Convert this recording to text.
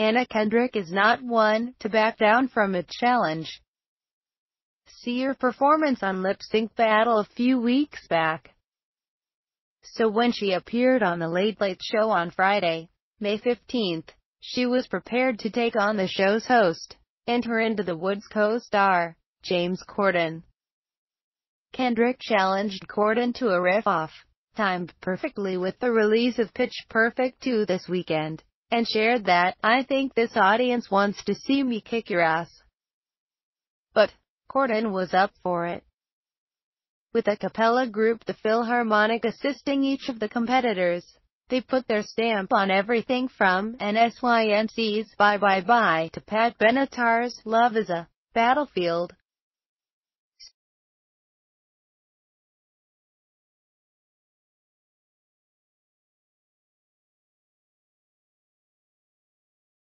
Anna Kendrick is not one to back down from a challenge. See her performance on Lip Sync Battle a few weeks back. So when she appeared on The Late Late Show on Friday, May 15th, she was prepared to take on the show's host, enter into the woods co-star, James Corden. Kendrick challenged Corden to a riff-off, timed perfectly with the release of Pitch Perfect 2 this weekend and shared that, I think this audience wants to see me kick your ass. But, Corden was up for it. With a cappella group the Philharmonic assisting each of the competitors, they put their stamp on everything from NSYNC's Bye Bye Bye to Pat Benatar's Love is a Battlefield.